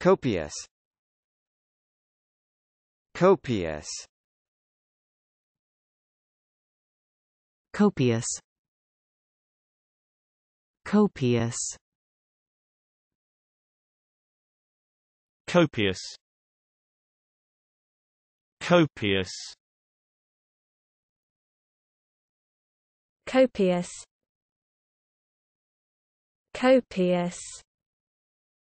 copious copious copious copious copious copious copious copious